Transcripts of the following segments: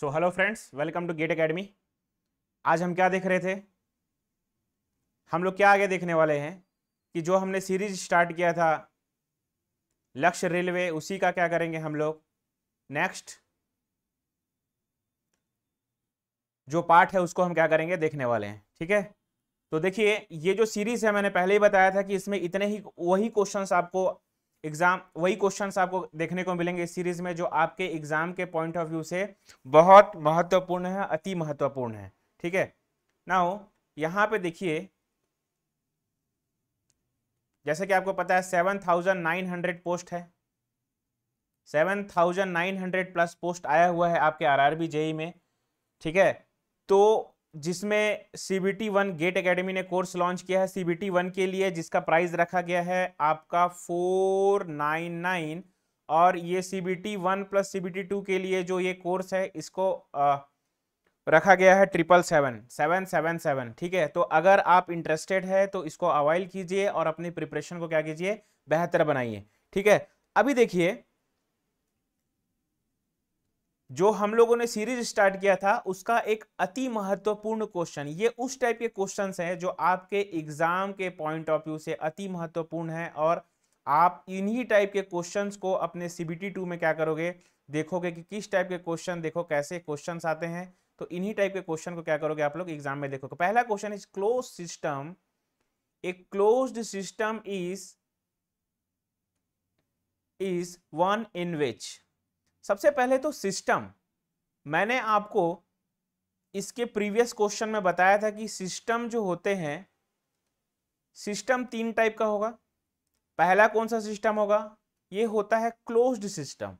So hello friends welcome to GATE academy आज हम क्या देख रहे थे हम लोग क्या आगे देखने वाले हैं कि जो हमने सीरीज स्टार्ट किया था लक्ष्य रेलवे उसी का क्या करेंगे हम लोग नेक्स्ट जो पार्ट है उसको हम क्या करेंगे देखने वाले हैं ठीक है तो देखिए ये जो सीरीज है मैंने पहले ही बताया था कि इसमें इतने ही वही क्वेश्चंस आपको एग्जाम वही क्वेश्चन आपको देखने को मिलेंगे इस सीरीज में जो आपके एग्जाम के पॉइंट ऑफ व्यू से बहुत महत्वपूर्ण है अति महत्वपूर्ण है ठीक है नाउ यहां पे देखिए जैसे कि आपको पता है seven thousand nine hundred post है seven thousand nine hundred plus post आया हुआ है आपके आरआरबी जेई e में ठीक है तो जिसमें C B T one GATE academy ने कोर्स लॉन्च किया है सी बी टी वन के लिए जिसका प्राइस रखा गया है आपका फोर नाइन नाइन और ये C B T one plus C B T two के लिए जो ये कोर्स है इसको आ, रखा गया है triple seven seven seven seven ठीक है तो अगर आप इंटरेस्टेड है तो इसको अवॉइल कीजिए और अपनी प्रिपरेशन को क्या कीजिए बेहतर बनाइए ठीक है अभी देखिए जो हम लोगों ने सीरीज स्टार्ट किया था उसका एक अति महत्वपूर्ण क्वेश्चन ये उस टाइप के क्वेश्चन हैं जो आपके एग्जाम के पॉइंट ऑफ व्यू से अति महत्वपूर्ण है और आप इन्हीं टाइप के क्वेश्चंस को अपने सीबीटी टू में क्या करोगे देखोगे कि किस टाइप के क्वेश्चन देखो कैसे क्वेश्चन आते हैं तो इन्हीं टाइप के क्वेश्चन को क्या करोगे आप लोग एग्जाम में देखोगे पहला question is close system a close system is is one in which सबसे पहले तो सिस्टम मैंने आपको इसके प्रीवियस क्वेश्चन में बताया था कि सिस्टम जो होते हैं सिस्टम तीन टाइप का होगा पहला कौन सा सिस्टम होगा ये होता है closed system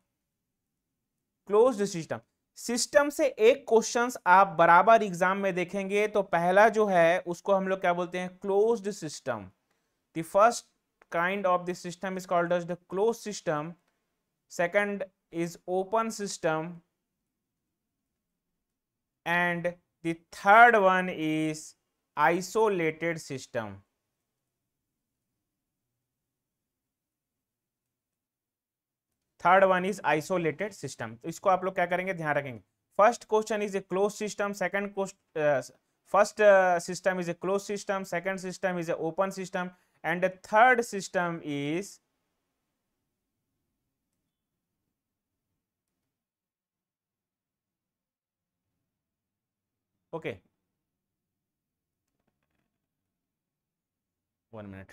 closed system system से एक क्वेश्चंस आप बराबर एग्जाम में देखेंगे तो पहला जो है उसको हम लोग क्या बोलते हैं closed system the first kind of the system is called as the close system second is open system and the third one is isolated system. Third one is isolated system तो इसको आप लोग क्या करेंगे ध्यान रखेंगे first question is a close system second first system is a close system second system is a open system and third system is okay one minute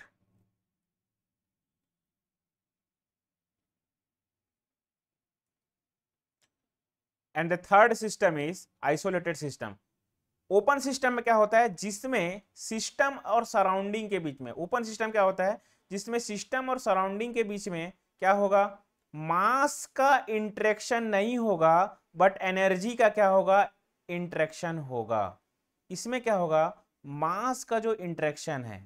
and the third system is isolated system open system में क्या होता है जिसमें system और surrounding के बीच में open system क्या होता है जिसमें सिस्टम और सराउंडिंग के बीच में क्या होगा मास का इंट्रेक्शन नहीं होगा बट एनर्जी का क्या होगा इंट्रैक्शन होगा इसमें क्या होगा मास का जो इंट्रैक्शन है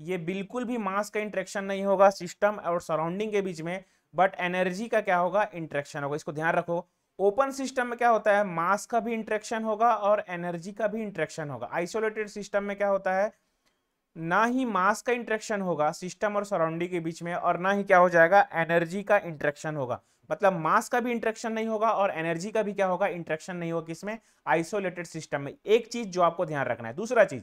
ये बिल्कुल भी मास का इंट्रैक्शन नहीं होगा सिस्टम और सराउंडिंग के बीच में बट एनर्जी का क्या होगा इंट्रैक्शन होगा इसको ध्यान रखो ओपन सिस्टम में क्या होता है मास का भी इंट्रैक्शन होगा और एनर्जी का भी इंट्रैक्शन होगा आइसोलेटेड सिस्टम में क्या होता है ना ही मास का इंट्रैक्शन होगा सिस्टम और सराउंडिंग के बीच में और ना ही क्या हो जाएगा एनर्जी का इंट्रैक्शन होगा मतलब मास का भी इंट्रेक्शन नहीं होगा और एनर्जी का भी क्या होगा इंट्रेक्शन नहीं होगा किसमें आइसोलेटेड सिस्टम में एक चीज जो आपको ध्यान रखना है दूसरा चीज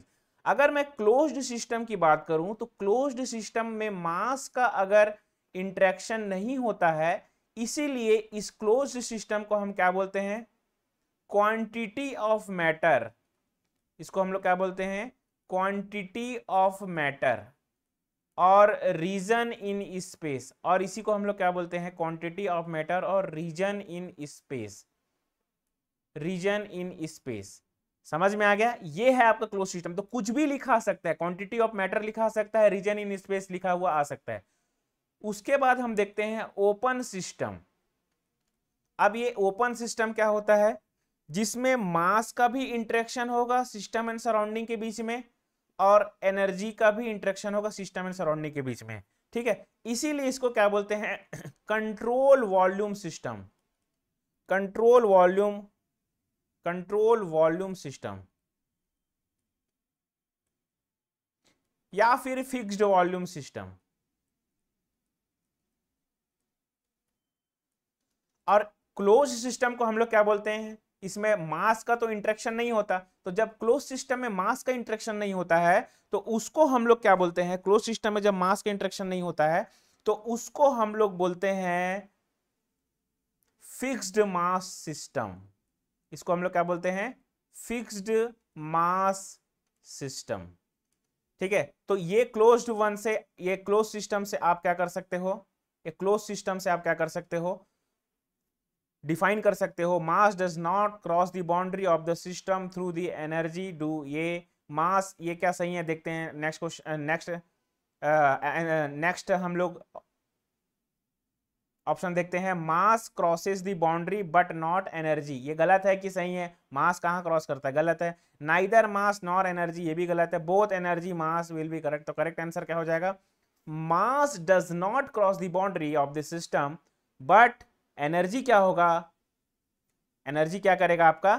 अगर मैं क्लोज्ड सिस्टम की बात करूं तो क्लोज्ड सिस्टम में मास का अगर इंट्रैक्शन नहीं होता है इसीलिए इस क्लोज सिस्टम को हम क्या बोलते हैं क्वांटिटी ऑफ मैटर इसको हम लोग क्या बोलते हैं क्वांटिटी ऑफ मैटर और रीजन इन स्पेस और इसी को हम लोग क्या बोलते हैं क्वांटिटी ऑफ मैटर और region in space region in space समझ में आ गया ये है आपका क्लोज सिस्टम तो कुछ भी लिखा सकता है क्वांटिटी ऑफ मैटर लिखा सकता है रीजन इन स्पेस लिखा हुआ आ सकता है उसके बाद हम देखते हैं ओपन सिस्टम अब ये ओपन सिस्टम क्या होता है जिसमें मास का भी इंट्रेक्शन होगा सिस्टम एंड सराउंडिंग के बीच में और एनर्जी का भी इंट्रेक्शन होगा सिस्टम एंड सराउंडिंग के बीच में ठीक है इसीलिए इसको क्या बोलते हैं control volume system control volume control volume system या फिर फिक्स्ड वॉल्यूम सिस्टम और क्लोज सिस्टम को हम लोग क्या बोलते हैं इसमें मास का तो इंट्रेक्शन नहीं होता तो जब क्लोज सिस्टम में मास का इंट्रेक्शन नहीं होता है तो उसको हम लोग क्या बोलते हैं क्लोज सिस्टम में जब मास का इंट्रेक्शन नहीं होता है तो उसको हम लोग बोलते हैं फिक्स्ड मास सिस्टम इसको हम लोग क्या बोलते हैं फिक्स्ड मास सिस्टम ठीक है तो ये क्लोज्ड वन से ये क्लोज सिस्टम से आप क्या कर सकते हो ये क्लोज सिस्टम से आप क्या कर सकते हो डिफाइन कर सकते हो mass does not cross the boundary of the system through the energy do ये मास ये क्या सही है देखते हैं नेक्स्ट क्वेश्चन नेक्स्ट नेक्स्ट हम लोग ऑप्शन देखते हैं mass crosses the boundary but not energy ये गलत है कि सही है मास कहाँ क्रॉस करता है गलत है नाइदर मास नॉर एनर्जी ये भी गलत है both energy mass will be correct तो करेक्ट आंसर क्या हो जाएगा mass does not cross the boundary of the system but energy क्या होगा एनर्जी क्या करेगा आपका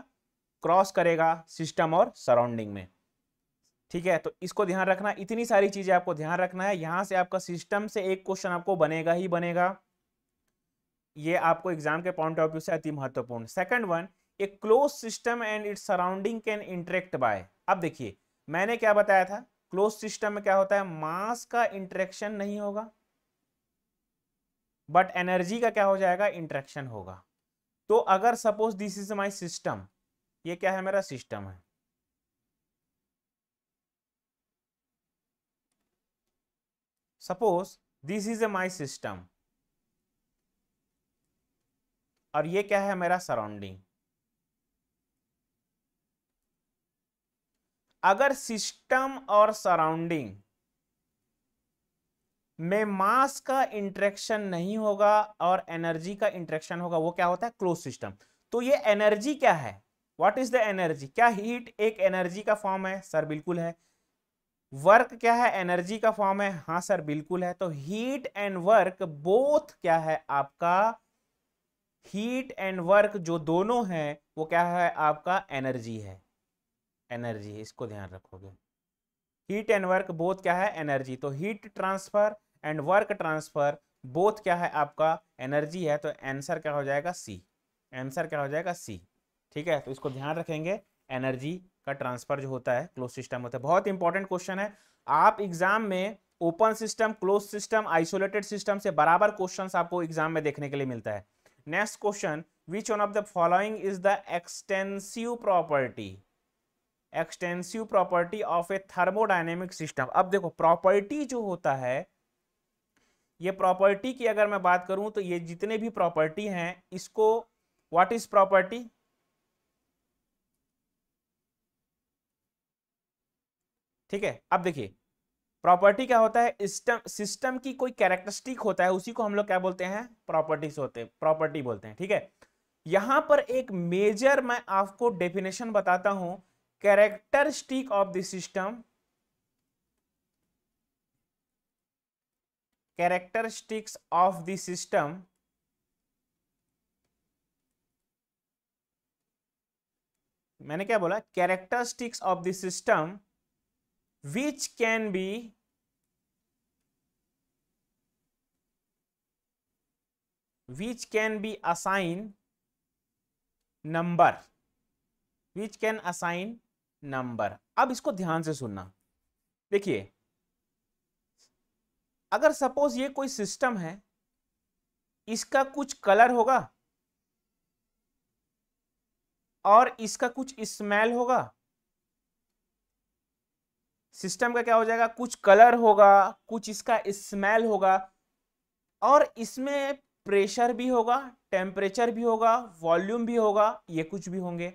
क्रॉस करेगा सिस्टम और सराउंडिंग में ठीक है तो इसको ध्यान रखना इतनी सारी चीजें आपको ध्यान रखना है यहां से आपका सिस्टम से एक क्वेश्चन आपको बनेगा ही बनेगा ये आपको एग्जाम के पॉइंट ऑफ व्यू से अति महत्वपूर्ण second one a close system and its surrounding can interact by अब देखिए मैंने क्या बताया था क्लोज सिस्टम में क्या होता है मास का इंटरेक्शन नहीं होगा बट एनर्जी का क्या हो जाएगा इंट्रैक्शन होगा तो अगर suppose this is my system ये क्या है मेरा सिस्टम है suppose this is my system और ये क्या है मेरा सराउंडिंग अगर सिस्टम और सराउंडिंग में मास का इंट्रेक्शन नहीं होगा और एनर्जी का इंट्रेक्शन होगा वो क्या होता है क्लोज सिस्टम तो ये एनर्जी क्या है व्हाट इज द एनर्जी क्या हीट एक एनर्जी का फॉर्म है सर बिल्कुल है वर्क क्या है एनर्जी का फॉर्म है हाँ सर बिल्कुल है तो हीट एंड वर्क बोथ क्या है आपका हीट एंड वर्क जो दोनों हैं वो क्या है आपका एनर्जी है एनर्जी इसको ध्यान रखोगे हीट एंड वर्क बोथ क्या है एनर्जी तो heat transfer and work transfer both क्या है आपका एनर्जी है तो आंसर क्या हो जाएगा सी आंसर क्या हो जाएगा सी ठीक है तो इसको ध्यान रखेंगे एनर्जी का ट्रांसफर जो होता है क्लोज सिस्टम होता है बहुत इंपॉर्टेंट क्वेश्चन है आप एग्जाम में open system close system isolated system से बराबर क्वेश्चन आपको एग्जाम में देखने के लिए मिलता है next question which one of the following is the extensive property extensive property of a thermodynamic system अब देखो प्रॉपर्टी जो होता है ये प्रॉपर्टी की अगर मैं बात करूं तो ये जितने भी प्रॉपर्टी हैं इसको व्हाट इज प्रॉपर्टी ठीक है अब देखिए प्रॉपर्टी क्या होता है सिस्टम सिस्टम की कोई कैरेक्टरिस्टिक होता है उसी को हम लोग क्या बोलते हैं प्रॉपर्टीज होते हैं प्रॉपर्टी बोलते हैं ठीक है यहां पर एक मेजर मैं आपको डेफिनेशन बताता हूं characteristic of the system characteristics of the system मैंने क्या बोला characteristics of the system which can be which can be assigned number which can assign number अब इसको ध्यान से सुनना देखिए अगर सपोज ये कोई सिस्टम है इसका कुछ कलर होगा और इसका कुछ स्मेल होगा सिस्टम का क्या हो जाएगा कुछ कलर होगा कुछ इसका स्मेल होगा और इसमें प्रेशर भी होगा टेम्परेचर भी होगा वॉल्यूम भी होगा ये कुछ भी होंगे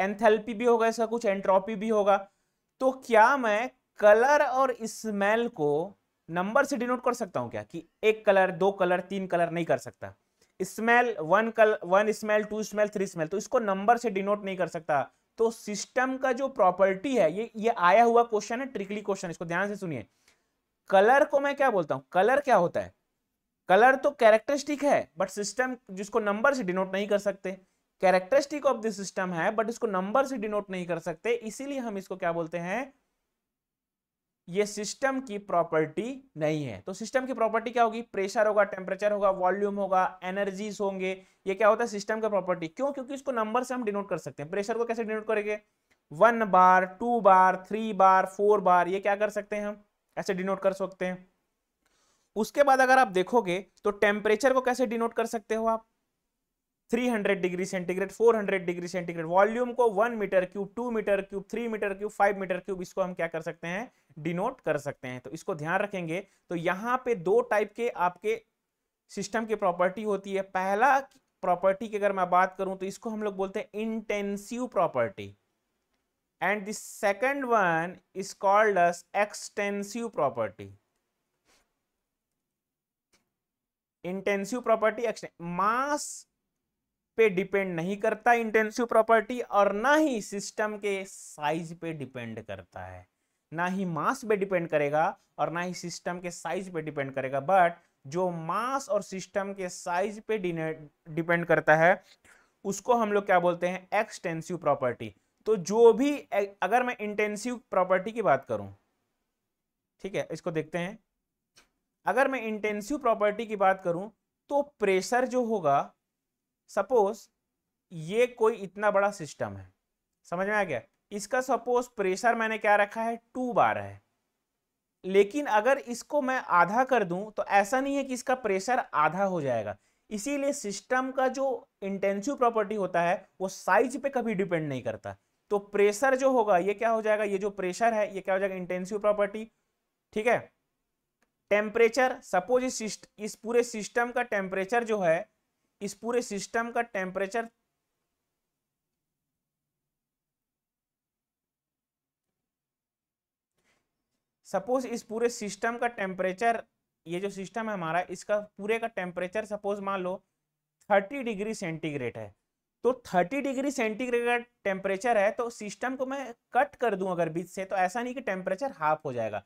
एंथैल्पी भी होगा इसका कुछ एंट्रोपी भी होगा तो क्या मैं कलर और स्मेल को नंबर से डिनोट कर सकता हूँ क्या कि एक कलर दो कलर तीन कलर नहीं कर सकता स्मेल वन कल one smell two smell three smell तो इसको नंबर से डिनोट नहीं कर सकता तो सिस्टम का जो प्रॉपर्टी है ये ये आया हुआ क्वेश्चन है ट्रिकली क्वेश्चन इसको ध्यान से सुनिए कलर को मैं क्या बोलता हूँ कलर क्या होता है कलर तो कैरेक्टरिस्टिक है बट सिस्टम जिसको नंबर से डिनोट नहीं कर सकते कैरेक्टरिस्टिक ऑफ दिस सिस्टम है बट इसको नंबर से डिनोट नहीं कर सकते इसीलिए हम इसको क्या बोलते हैं ये सिस्टम की प्रॉपर्टी नहीं है तो सिस्टम की प्रॉपर्टी क्या होगी प्रेशर होगा टेम्परेचर होगा वॉल्यूम होगा एनर्जीज होंगे ये क्या होता है सिस्टम का प्रॉपर्टी क्यों क्योंकि इसको नंबर से हम डिनोट कर सकते हैं प्रेशर को कैसे डिनोट करेंगे one bar two bar three bar four bar ये क्या कर सकते हैं हम ऐसे डिनोट कर सकते हैं उसके बाद अगर आप देखोगे तो टेम्परेचर को कैसे डिनोट कर सकते हो आप 300 degree centigrade 400 degree centigrade volume को 1 metre cube 2 metre cube 3 metre cube 5 metre cube इसको हम क्या कर सकते हैं डिनोट कर सकते हैं तो इसको ध्यान रखेंगे तो यहाँ पे दो टाइप के आपके सिस्टम की प्रॉपर्टी होती है पहला प्रॉपर्टी की अगर मैं बात करूं तो इसको हम लोग बोलते हैं intensive property and the second one is called as extensive property intensive property mass पे डिपेंड नहीं करता इंटेंसिव प्रॉपर्टी और ना ही सिस्टम के साइज पे डिपेंड करता है ना ही मास पे डिपेंड करेगा और ना ही सिस्टम के साइज पे डिपेंड करेगा बट जो मास और सिस्टम के साइज पे डिपेंड करता है उसको हम लोग क्या बोलते हैं एक्सटेंसिव प्रॉपर्टी तो जो भी अगर मैं इंटेंसिव प्रॉपर्टी की बात करूं ठीक है इसको देखते हैं अगर मैं इंटेंसिव प्रॉपर्टी की बात करूं तो प्रेशर जो होगा सपोज ये कोई इतना बड़ा सिस्टम है समझ में आ गया इसका सपोज प्रेशर मैंने क्या रखा है टू बार है लेकिन अगर इसको मैं आधा कर दूं तो ऐसा नहीं है कि इसका प्रेशर आधा हो जाएगा इसीलिए सिस्टम का जो इंटेंसिव प्रॉपर्टी होता है वो साइज पे कभी डिपेंड नहीं करता तो प्रेशर जो होगा ये क्या हो जाएगा ये जो प्रेशर है ये क्या हो जाएगा इंटेंसिव प्रॉपर्टी ठीक है टेम्परेचर सपोज इस इस पूरे सिस्टम का टेम्परेचर जो है इस पूरे सिस्टम का टेम्परेचर सपोज इस पूरे सिस्टम का टेम्परेचर ये जो सिस्टम है हमारा इसका पूरे का टेम्परेचर सपोज मान लो 30 डिग्री सेंटीग्रेड है तो 30 डिग्री सेंटीग्रेड का टेम्परेचर है तो सिस्टम को मैं कट कर दूं अगर बीच से तो ऐसा नहीं कि टेम्परेचर हाफ हो जाएगा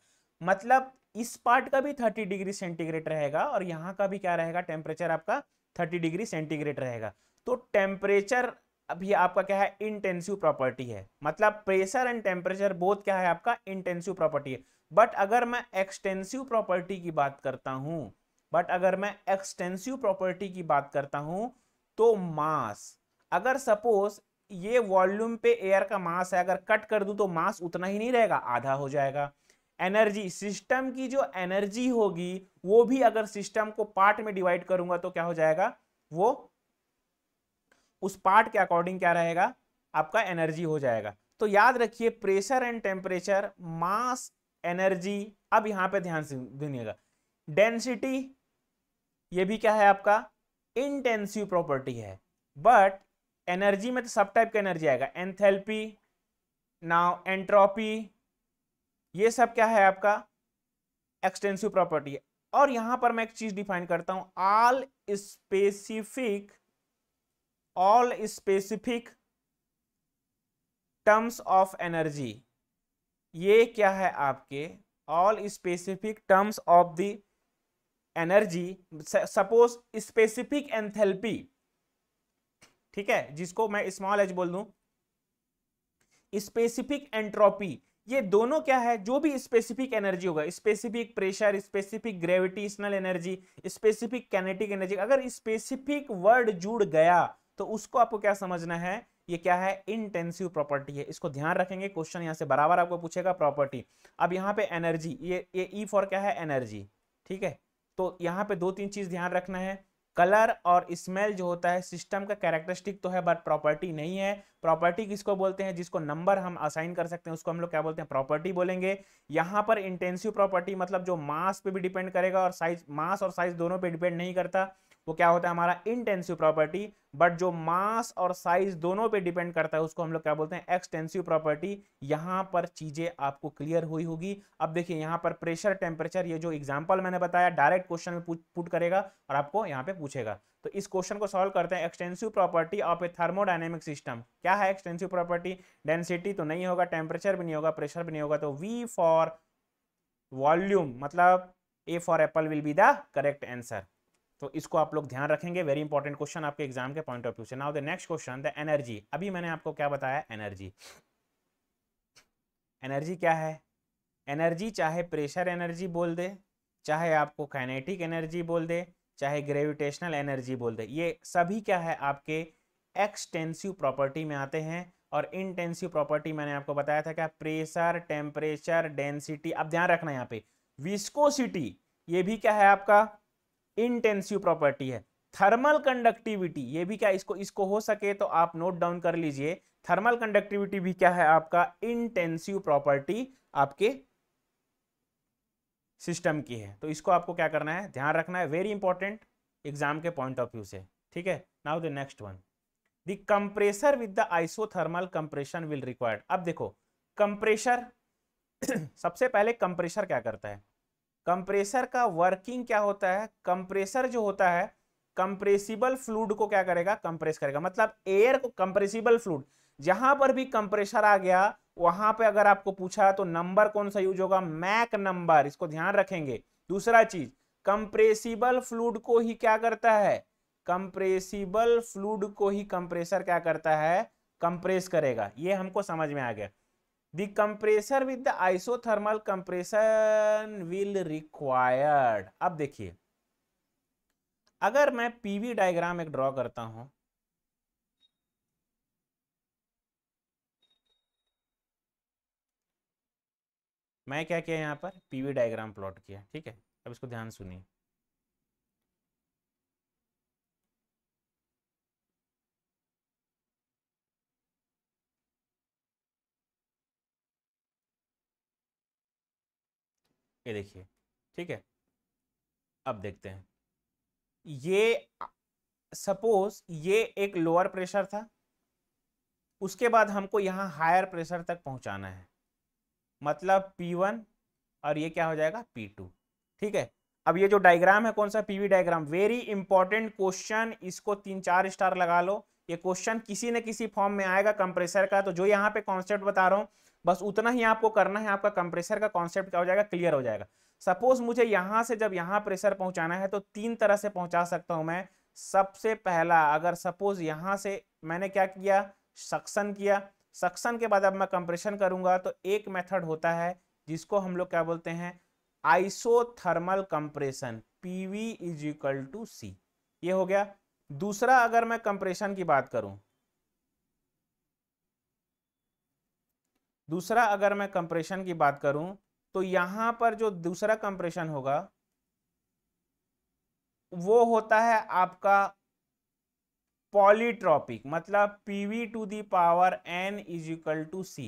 मतलब इस पार्ट का भी 30 डिग्री सेंटीग्रेड रहेगा और यहाँ का भी क्या रहेगा टेम्परेचर आपका 30 डिग्री सेंटीग्रेड रहेगा तो टेम्परेचर अब ये आपका क्या है इंटेंसिव प्रॉपर्टी है मतलब प्रेशर एंड टेम्परेचर बोथ क्या है आपका इंटेंसिव प्रॉपर्टी है बट अगर मैं एक्सटेंसिव प्रॉपर्टी की बात करता हूं बट अगर मैं एक्सटेंसिव प्रॉपर्टी की बात करता हूं तो मास अगर सपोज ये वॉल्यूम पे एयर का मास है अगर कट कर दूँ तो मास उतना ही नहीं रहेगा आधा हो जाएगा एनर्जी सिस्टम की जो एनर्जी होगी वो भी अगर सिस्टम को पार्ट में डिवाइड करूंगा तो क्या हो जाएगा वो उस पार्ट के अकॉर्डिंग क्या रहेगा आपका एनर्जी हो जाएगा तो याद रखिए pressure and temperature mass energy अब यहां पे ध्यान से दुनिएगा डेंसिटी ये भी क्या है आपका इंटेंसिव प्रॉपर्टी है बट एनर्जी में तो सब टाइप का एनर्जी आएगा एंथेल्पी नाउ एंट्रोपी ये सब क्या है आपका एक्सटेंसिव प्रॉपर्टी है और यहां पर मैं एक चीज़ डिफाइन करता हूं all specific all specific terms of energy ये क्या है आपके all specific terms of the energy suppose specific enthalpy ठीक है जिसको मैं स्मॉल एज बोल दू स्पेसिफिक एंट्रोपी ये दोनों क्या है जो भी स्पेसिफिक एनर्जी होगा specific pressure specific gravitational energy specific kinetic energy अगर स्पेसिफिक वर्ड जुड़ गया तो उसको आपको क्या समझना है ये क्या है इंटेंसिव प्रॉपर्टी है इसको ध्यान रखेंगे क्वेश्चन यहाँ से बराबर आपको पूछेगा प्रॉपर्टी अब यहाँ पे एनर्जी ये ये ई e फॉर क्या है एनर्जी ठीक है तो यहाँ पे दो तीन चीज ध्यान रखना है कलर और स्मेल जो होता है सिस्टम का कैरेक्टरिस्टिक तो है बट प्रॉपर्टी नहीं है प्रॉपर्टी किसको बोलते हैं जिसको नंबर हम असाइन कर सकते हैं उसको हम लोग क्या बोलते हैं प्रॉपर्टी बोलेंगे यहाँ पर इंटेंसिव प्रॉपर्टी मतलब जो मास पे भी डिपेंड करेगा और साइज मास और साइज दोनों पे डिपेंड नहीं करता वो क्या होता है हमारा इंटेंसिव प्रॉपर्टी बट जो मास और साइज दोनों पे डिपेंड करता है उसको हम लोग क्या बोलते हैं एक्सटेंसिव प्रॉपर्टी यहाँ पर चीज़ें आपको क्लियर हुई होगी अब देखिए यहाँ पर प्रेशर टेम्परेचर ये जो एग्जाम्पल मैंने बताया डायरेक्ट क्वेश्चन में पुट करेगा और आपको यहाँ पे पूछेगा तो इस क्वेश्चन को सॉल्व करते हैं extensive property of a thermodynamic system क्या है एक्सटेंसिव प्रॉपर्टी डेंसिटी तो नहीं होगा टेम्परेचर भी नहीं होगा प्रेशर भी नहीं होगा तो वी फॉर वॉल्यूम मतलब A for apple will be the correct answer तो इसको आप लोग ध्यान रखेंगे वेरी इंपॉर्टेंट क्वेश्चन आपके एग्जाम के पॉइंट ऑफ व्यू से now the next question the energy अभी मैंने आपको क्या बताया एनर्जी एनर्जी क्या है एनर्जी चाहे प्रेशर एनर्जी बोल दे चाहे आपको काइनेटिक एनर्जी बोल दे चाहे ग्रेविटेशनल एनर्जी बोल दे ये सभी क्या है आपके एक्सटेंसिव प्रॉपर्टी में आते हैं और इंटेंसिव प्रॉपर्टी मैंने आपको बताया था क्या प्रेशर टेम्परेचर डेंसिटी अब ध्यान रखना यहाँ पे विस्कोसिटी ये भी क्या है आपका इंटेंसिव प्रॉपर्टी है थर्मल कंडक्टिविटी ये भी क्या इसको इसको हो सके तो आप नोट डाउन कर लीजिए थर्मल कंडक्टिविटी भी क्या है आपका इंटेंसिव प्रॉपर्टी आपके सिस्टम की है तो इसको आपको क्या करना है ध्यान रखना है वेरी इंपॉर्टेंट एग्जाम के पॉइंट ऑफ व्यू से ठीक है now the next one the compressor with the isothermal compression will required अब देखो कंप्रेशर सबसे पहले कंप्रेशर क्या करता है कंप्रेसर का वर्किंग क्या होता है कंप्रेसर जो होता है कंप्रेसिबल फ्लूड को क्या करेगा कंप्रेस करेगा मतलब एयर को कंप्रेसिबल फ्लूड जहां पर भी कंप्रेसर आ गया वहां पे अगर आपको पूछा तो नंबर कौन सा यूज होगा मैक नंबर इसको ध्यान रखेंगे दूसरा चीज कंप्रेसिबल फ्लूड को ही क्या करता है कंप्रेसिबल फ्लूड को ही कंप्रेसर क्या करता है कंप्रेस करेगा ये हमको समझ में आ गया the compressor with the isothermal compression will required अब देखिए अगर मैं पीवी डायग्राम एक ड्रॉ करता हूं मैं क्या किया यहाँ पर पीवी डायग्राम प्लॉट किया ठीक है अब इसको ध्यान सुनिए ये देखिए ठीक है अब देखते हैं ये सपोज ये एक लोअर प्रेशर था उसके बाद हमको यहाँ हायर प्रेशर तक पहुँचाना है मतलब P1 और ये क्या हो जाएगा P2 ठीक है अब ये जो डायग्राम है कौन सा PV diagram very important question इसको तीन चार स्टार लगा लो ये क्वेश्चन किसी न किसी फॉर्म में आएगा कंप्रेसर का तो जो यहाँ पे कॉन्सेप्ट बता रहा हूँ बस उतना ही आपको करना है आपका कंप्रेसर का कॉन्सेप्ट क्या हो जाएगा क्लियर हो जाएगा सपोज मुझे यहाँ से जब यहाँ प्रेशर पहुँचाना है तो तीन तरह से पहुंचा सकता हूं मैं सबसे पहला अगर सपोज यहाँ से मैंने क्या किया सक्सन किया सक्सन के बाद अब मैं कंप्रेशन करूँगा तो एक मेथड होता है जिसको हम लोग क्या बोलते हैं isothermal compression P V is equal to C ये हो गया दूसरा अगर मैं कंप्रेशन की बात करूँ दूसरा अगर मैं कंप्रेशन की बात करूं तो यहां पर जो दूसरा कंप्रेशन होगा वो होता है आपका पॉलीट्रॉपिक मतलब P V to the power n is equal to C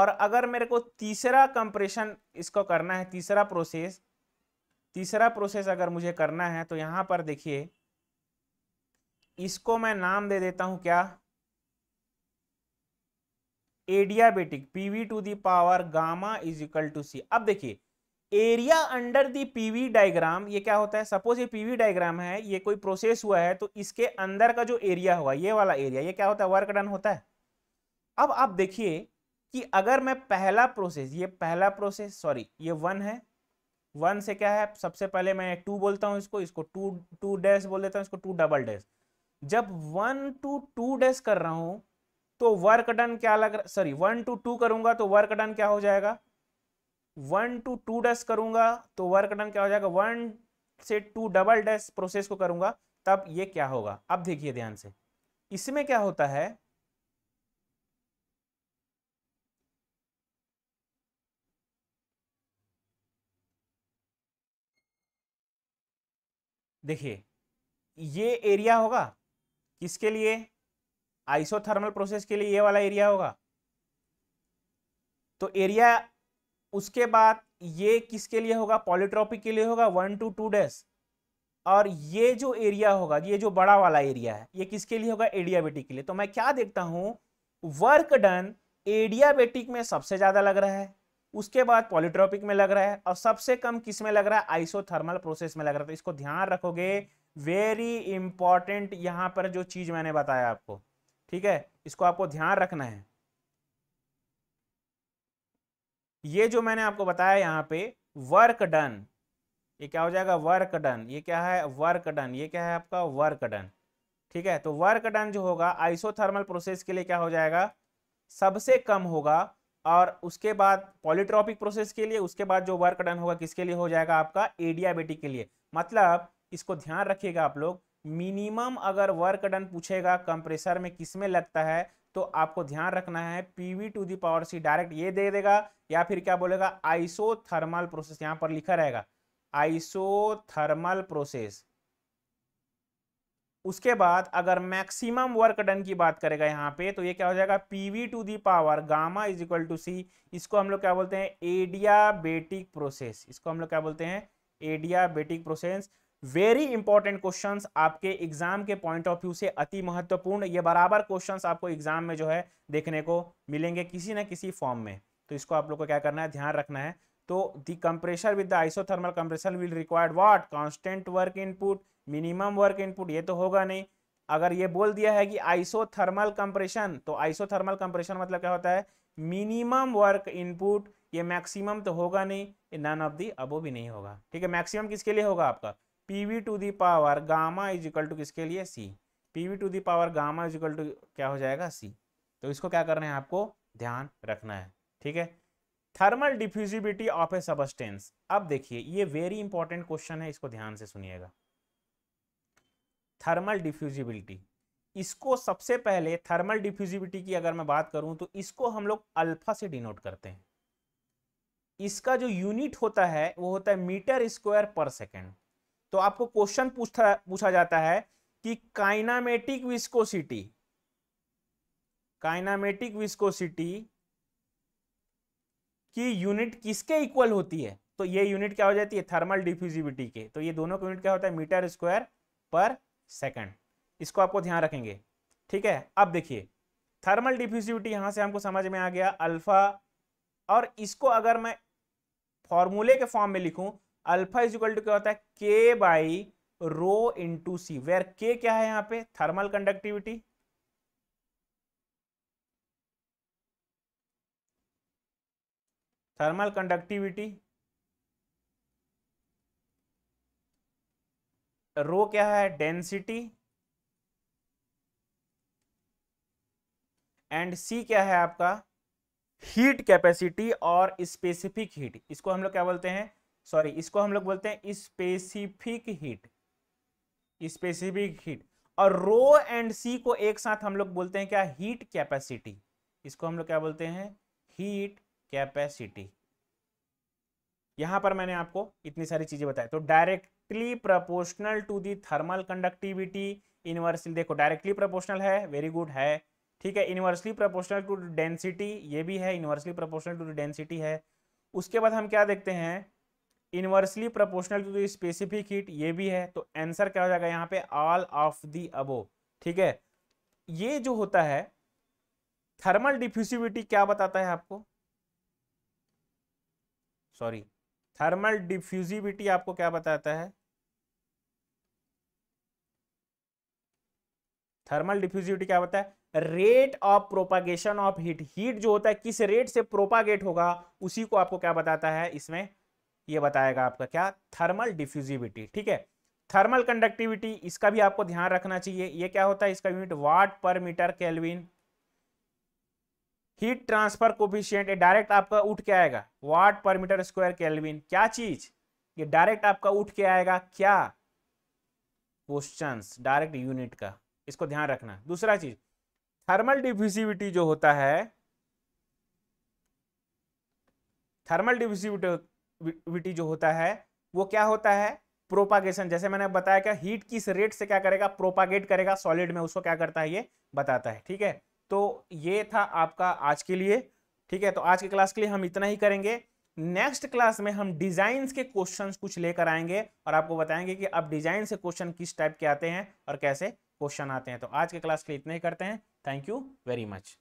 और अगर मेरे को तीसरा कंप्रेशन इसको करना है तीसरा प्रोसेस तीसरा प्रोसेस अगर मुझे करना है तो यहां पर देखिए इसको मैं नाम दे देता हूँ क्या adiabatic PV to the power gamma is equal to C अब देखिए area under the PV diagram ये क्या होता है सपोज ये पीवी डायग्राम है ये कोई प्रोसेस हुआ है तो इसके अंदर का जो एरिया हुआ ये वाला एरिया ये क्या होता है वर्क डन होता है अब आप देखिए कि अगर मैं पहला प्रोसेस ये पहला प्रोसेस सॉरी ये वन है वन से क्या है सबसे पहले मैं टू बोलता हूँ इसको इसको टू टू डैश बोल देता हूँ इसको टू डबल डैश जब वन टू टू डैश कर रहा हूँ तो वर्क डन क्या लग रहा सॉरी वन टू टू करूंगा तो वर्क डन क्या हो जाएगा वन टू टू डैश करूंगा तो वर्क डन क्या हो जाएगा वन से टू डबल डैश प्रोसेस को करूंगा तब ये क्या होगा अब देखिए ध्यान से इसमें क्या होता है देखिए ये एरिया होगा किसके लिए आइसोथर्मल प्रोसेस के लिए ये वाला एरिया होगा तो एरिया उसके बाद ये किसके लिए होगा पॉलीट्रॉपिक के लिए होगा वन टू टू डैश और ये जो एरिया होगा ये जो बड़ा वाला एरिया है ये किसके लिए होगा एडियाबेटिक के लिए तो मैं क्या देखता हूँ वर्क डन एडियाबेटिक में सबसे ज़्यादा लग रहा है उसके बाद पॉलीट्रॉपिक में लग रहा है और सबसे कम किस में लग रहा है आइसोथर्मल प्रोसेस में लग रहा है तो इसको ध्यान रखोगे वेरी इंपॉर्टेंट यहाँ पर जो चीज़ मैंने बताया आपको ठीक है इसको आपको ध्यान रखना है ये जो मैंने आपको बताया यहां पे वर्क डन ये क्या हो जाएगा वर्क डन ये क्या है वर्क डन ये क्या है आपका वर्क डन ठीक है तो वर्क डन जो होगा आइसोथर्मल प्रोसेस के लिए क्या हो जाएगा सबसे कम होगा और उसके बाद पॉलीट्रॉपिक प्रोसेस के लिए उसके बाद जो वर्क डन होगा किसके लिए हो जाएगा आपका एडियाबेटिक के लिए मतलब इसको ध्यान रखिएगा आप लोग मिनिमम अगर वर्क डन पूछेगा कंप्रेसर में किस में लगता है तो आपको ध्यान रखना है PV to the power C direct ये दे देगा या फिर क्या बोलेगा आइसो थर्मल प्रोसेस यहां पर लिखा रहेगा आइसो थर्मल प्रोसेस उसके बाद अगर मैक्सिमम वर्क डन की बात करेगा यहाँ पे तो ये क्या हो जाएगा PV to the power gamma is equal to C इसको हम लोग क्या बोलते हैं एडियाबेटिक प्रोसेस इसको हम लोग क्या बोलते हैं adiabatic process very important question आपके एग्जाम के पॉइंट ऑफ व्यू से अति महत्वपूर्ण ये बराबर क्वेश्चन आपको एग्जाम में जो है देखने को मिलेंगे किसी न किसी फॉर्म में तो इसको आप लोग को क्या करना है ध्यान रखना है तो the compressor with the isothermal compressor will required what constant work input minimum work input ये तो होगा नहीं अगर ये बोल दिया है कि आइसोथर्मल कंप्रेशन तो आइसोथर्मल कंप्रेशन मतलब क्या होता है मिनिमम वर्क इनपुट ये मैक्सिमम तो होगा नहीं नन ऑफ दी अबो भी नहीं होगा ठीक है मैक्सिमम किसके लिए होगा आपका P V to the power gamma is equal to किसके लिए C P V to the power gamma is equal to क्या हो जाएगा सी तो इसको क्या करना है आपको ध्यान रखना है ठीक है thermal diffusibility of a substance अब देखिए ये वेरी इंपॉर्टेंट क्वेश्चन है इसको ध्यान से सुनिएगा थर्मल डिफ्यूजिबिलिटी इसको सबसे पहले थर्मल डिफ्यूजिबिलिटी की अगर मैं बात करूं तो इसको हम लोग अल्फा से डिनोट करते हैं इसका जो यूनिट होता है वो होता है मीटर स्क्वायर पर सेकेंड तो आपको क्वेश्चन पूछा पूछा जाता है कि काइनामेटिक विस्कोसिटी काइनामेटिक विस्कोसिटी की यूनिट किसके इक्वल होती है तो ये यूनिट क्या हो जाती है थर्मल डिफ्यूजिविटी के तो ये दोनों का यूनिट क्या होता है मीटर स्क्वायर पर सेकंड इसको आपको ध्यान रखेंगे ठीक है अब देखिए थर्मल डिफ्यूजिविटी यहां से हमको समझ में आ गया अल्फा और इसको अगर मैं फॉर्मूले के फॉर्म में लिखूं अल्फा इज इक्वल टू क्या होता है K by rho into C where K क्या है यहां पे thermal conductivity thermal conductivity rho क्या है डेंसिटी एंड सी क्या है आपका हीट कैपेसिटी और स्पेसिफिक हीट इसको हम लोग क्या बोलते हैं सॉरी इसको हम लोग बोलते हैं स्पेसिफिक हीट स्पेसिफिक हीट और रो एंड सी को एक साथ हम लोग बोलते हैं क्या हीट कैपेसिटी इसको हम लोग क्या बोलते हैं हीट कैपेसिटी यहां पर मैंने आपको इतनी सारी चीजें बताई तो directly proportional to the thermal conductivity inversely देखो डायरेक्टली प्रोपोर्शनल है वेरी गुड है ठीक है इनवर्सली प्रोपोर्शनल टू डेंसिटी ये भी है इनवर्सली प्रोपोर्शनल टू डेंसिटी है उसके बाद हम क्या देखते हैं inversely proportional to the specific heat ये भी है तो आंसर क्या हो जाएगा यहाँ पे ऑल ऑफ दी अबो ठीक है ये जो होता है थर्मल डिफ्यूसिविटी क्या बताता है आपको सॉरी थर्मल डिफ्यूजिविटी आपको क्या बताता है थर्मल डिफ्यूजिविटी क्या बताता है rate of propagation of heat heat जो होता है किस रेट से प्रोपागेट होगा उसी को आपको क्या बताता है इसमें ये बताएगा आपका क्या थर्मल डिफ्यूजिविटी ठीक है थर्मल कंडक्टिविटी इसका भी आपको ध्यान रखना चाहिए ये क्या होता है इसका unit watt per metre kelvin heat transfer coefficient ये डायरेक्ट आपका उठ के आएगा वाट पर मीटर स्क्वायर केल्विन क्या चीज ये डायरेक्ट आपका उठ के आएगा क्या क्वेश्चन डायरेक्ट यूनिट का इसको ध्यान रखना दूसरा चीज थर्मल डिफ्यूजिविटी जो होता है थर्मल डिफ्यूजिविटी विटी जो होता है वो क्या होता है प्रोपागेशन जैसे मैंने बताया क्या हीट किस रेट से क्या करेगा प्रोपागेट करेगा सॉलिड में उसको क्या करता है ये बताता है ठीक है तो ये था आपका आज के लिए ठीक है तो आज के क्लास के लिए हम इतना ही करेंगे नेक्स्ट क्लास में हम डिजाइन के क्वेश्चन कुछ लेकर आएंगे और आपको बताएंगे कि अब डिजाइन से क्वेश्चन किस टाइप के आते हैं और कैसे क्वेश्चन आते हैं तो आज के क्लास के लिए इतना ही करते हैं थैंक यू वेरी मच